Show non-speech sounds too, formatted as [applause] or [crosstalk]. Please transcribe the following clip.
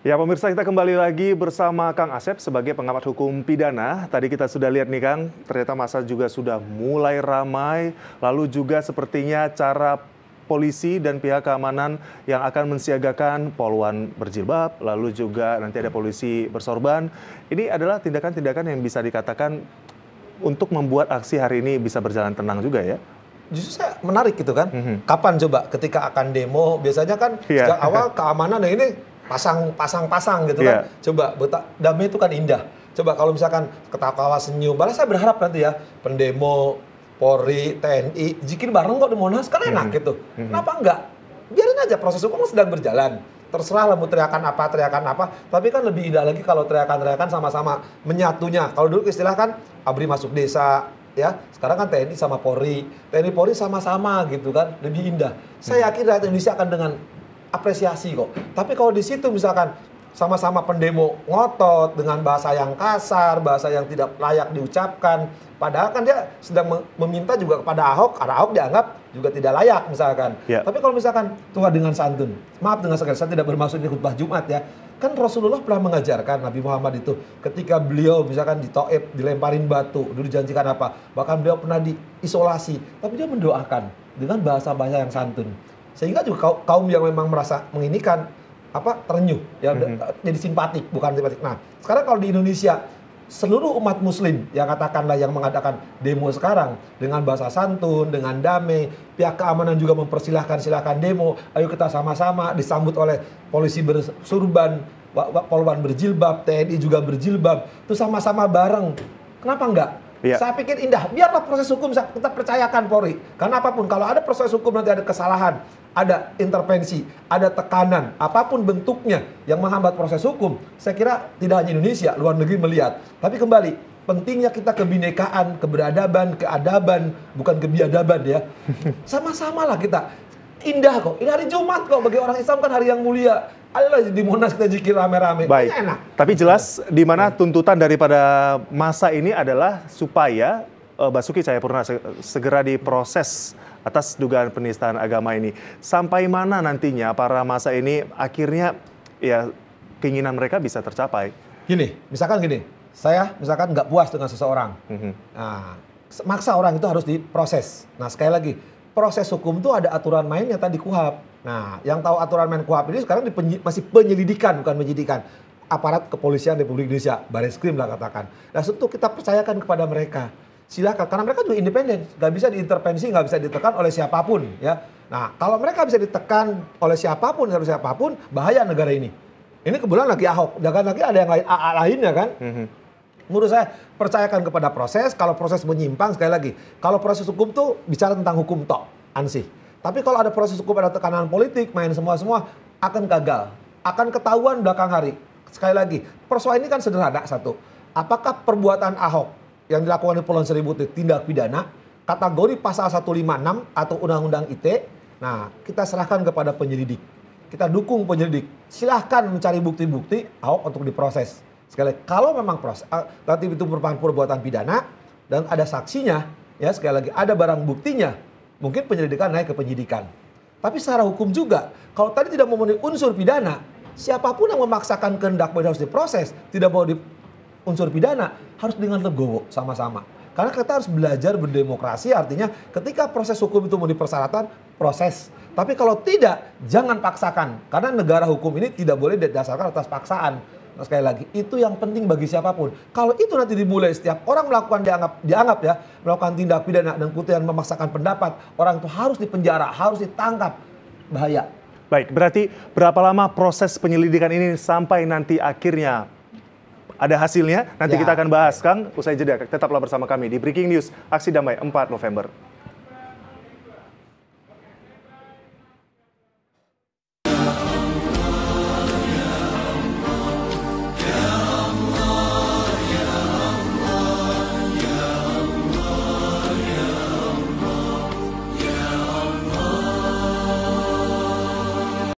Ya pemirsa kita kembali lagi bersama Kang Asep sebagai pengamat hukum pidana. Tadi kita sudah lihat nih Kang, ternyata masa juga sudah mulai ramai. Lalu juga sepertinya cara polisi dan pihak keamanan yang akan mensiagakan poluan berjilbab, lalu juga nanti ada polisi bersorban. Ini adalah tindakan-tindakan yang bisa dikatakan untuk membuat aksi hari ini bisa berjalan tenang juga ya justru saya menarik gitu kan. Mm -hmm. Kapan coba ketika akan demo biasanya kan yeah. sejak awal [laughs] keamanan nah ini pasang pasang pasang gitu yeah. kan. Iya. Coba betak damai itu kan indah. Coba kalau misalkan ketawa senyum, balas saya berharap nanti ya pendemo Polri, TNI, jikin bareng kok di Monas kan enak mm -hmm. gitu. -hmm. Kenapa enggak? Biarin aja proses hukum sedang berjalan terserah lah mau teriakan apa teriakan apa tapi kan lebih indah lagi kalau teriakan-teriakan sama-sama menyatunya kalau dulu istilah kan abri masuk desa ya sekarang kan TNI sama Polri TNI Polri sama-sama gitu kan lebih indah saya mm-hmm. yakin rakyat Indonesia akan dengan apresiasi kok. Tapi kalau di situ misalkan sama-sama pendemo ngotot dengan bahasa yang kasar, bahasa yang tidak layak diucapkan. Padahal kan dia sedang meminta juga kepada Ahok, karena Ahok dianggap juga tidak layak misalkan. Ya. Tapi kalau misalkan tua dengan santun, maaf dengan sekali, saya tidak bermaksud ikut khutbah Jumat ya. Kan Rasulullah pernah mengajarkan Nabi Muhammad itu ketika beliau misalkan di toib, dilemparin batu, dulu dijanjikan apa. Bahkan beliau pernah diisolasi, tapi dia mendoakan dengan bahasa-bahasa yang santun sehingga juga kaum yang memang merasa menginginkan apa terenyuh ya mm-hmm. jadi simpatik bukan simpatik. Nah, sekarang kalau di Indonesia seluruh umat muslim yang katakanlah yang mengadakan demo sekarang dengan bahasa santun, dengan damai, pihak keamanan juga mempersilahkan silahkan demo, ayo kita sama-sama disambut oleh polisi bersurban, polwan berjilbab, TNI juga berjilbab, itu sama-sama bareng. Kenapa enggak? Ya. Saya pikir indah. Biarlah proses hukum saya tetap percayakan Polri. Karena apapun kalau ada proses hukum nanti ada kesalahan, ada intervensi, ada tekanan, apapun bentuknya yang menghambat proses hukum, saya kira tidak hanya Indonesia, luar negeri melihat. Tapi kembali, pentingnya kita kebinekaan, keberadaban, keadaban, bukan kebiadaban ya. [laughs] Sama-samalah kita. Indah kok. Ini hari Jumat kok bagi orang Islam kan hari yang mulia Ayolah di Monas kita jikir rame-rame. Baik. enak. Tapi jelas di mana tuntutan daripada masa ini adalah supaya eh, Basuki Purna segera diproses atas dugaan penistaan agama ini. Sampai mana nantinya para masa ini akhirnya ya keinginan mereka bisa tercapai? Gini, misalkan gini, saya misalkan nggak puas dengan seseorang, mm -hmm. nah, maksa orang itu harus diproses. Nah sekali lagi proses hukum itu ada aturan mainnya tadi kuhab. Nah, yang tahu aturan main kuhab ini sekarang dipenji, masih penyelidikan bukan penyidikan. Aparat kepolisian Republik Indonesia, Baris Krim lah katakan. Nah, tentu kita percayakan kepada mereka. Silakan, karena mereka juga independen, nggak bisa diintervensi, nggak bisa ditekan oleh siapapun, ya. Nah, kalau mereka bisa ditekan oleh siapapun, oleh siapapun, bahaya negara ini. Ini kebetulan lagi Ahok, jangan lagi ada yang lain, AA lainnya kan. Mm -hmm menurut saya percayakan kepada proses. Kalau proses menyimpang sekali lagi, kalau proses hukum tuh bicara tentang hukum tok, ansih. Tapi kalau ada proses hukum ada tekanan politik, main semua-semua akan gagal, akan ketahuan belakang hari. Sekali lagi, persoalan ini kan sederhana satu. Apakah perbuatan Ahok yang dilakukan di Pulau Seribu itu tindak pidana? Kategori pasal 156 atau Undang-Undang ITE. Nah, kita serahkan kepada penyelidik. Kita dukung penyelidik. Silahkan mencari bukti-bukti Ahok untuk diproses Sekali kalau memang proses ah, tadi itu merupakan perbuatan pidana dan ada saksinya, ya sekali lagi ada barang buktinya, mungkin penyelidikan naik ke penyidikan. Tapi secara hukum juga, kalau tadi tidak memenuhi unsur pidana, siapapun yang memaksakan kehendak harus diproses, tidak mau di unsur pidana, harus dengan legowo sama-sama. Karena kita harus belajar berdemokrasi artinya ketika proses hukum itu memenuhi persyaratan, proses. Tapi kalau tidak, jangan paksakan. Karena negara hukum ini tidak boleh didasarkan atas paksaan Nah sekali lagi itu yang penting bagi siapapun. Kalau itu nanti dimulai setiap orang melakukan dianggap dianggap ya melakukan tindak pidana dan kutian memaksakan pendapat, orang itu harus dipenjara, harus ditangkap. Bahaya. Baik, berarti berapa lama proses penyelidikan ini sampai nanti akhirnya ada hasilnya? Nanti ya. kita akan bahas, Kang, usai jeda. Tetaplah bersama kami di Breaking News Aksi Damai 4 November.